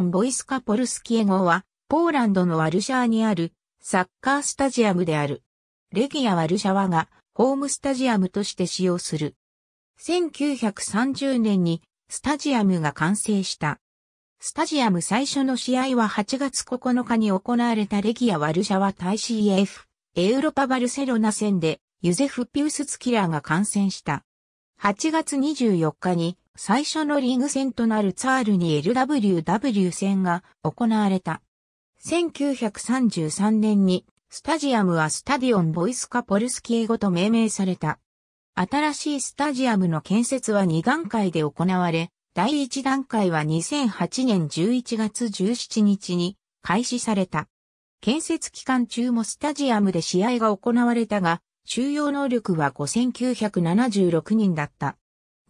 ボイスカポルスキエ号は、ポーランドのワルシャワにあるサッカースタジアムである。レギア・ワルシャワがホームスタジアムとして使用する。1930年にスタジアムが完成した。スタジアム最初の試合は8月9日に行われたレギア・ワルシャワ対 CF、エウロパ・バルセロナ戦でユゼフ・ピウスツキラーが感染した。8月24日に最初のリーグ戦となるツァールに LWW 戦が行われた。1933年にスタジアムはスタディオン・ボイスカ・ポルスキーごと命名された。新しいスタジアムの建設は2段階で行われ、第1段階は2008年11月17日に開始された。建設期間中もスタジアムで試合が行われたが、収容能力は5976人だった。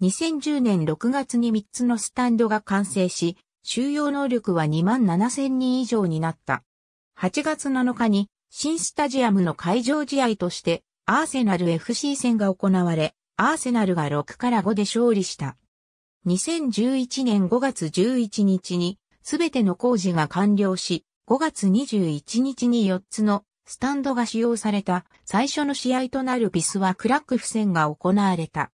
2010年6月に3つのスタンドが完成し、収容能力は2万7000人以上になった。8月7日に新スタジアムの会場試合としてアーセナル FC 戦が行われ、アーセナルが6から5で勝利した。2011年5月11日にすべての工事が完了し、5月21日に4つのスタンドが使用された最初の試合となるビスはクラックフ戦が行われた。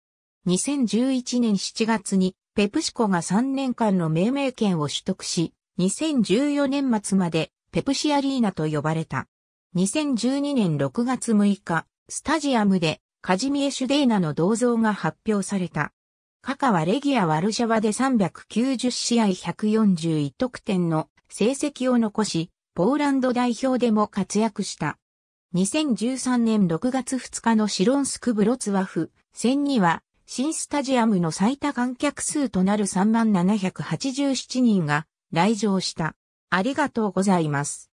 2011年7月にペプシコが3年間の命名権を取得し、2014年末までペプシアリーナと呼ばれた。2012年6月6日、スタジアムでカジミエ・シュデーナの銅像が発表された。カカはレギア・ワルシャワで390試合141得点の成績を残し、ポーランド代表でも活躍した。2013年6月2日のシロンスク・ブロツワフ戦には新スタジアムの最多観客数となる3787人が来場した。ありがとうございます。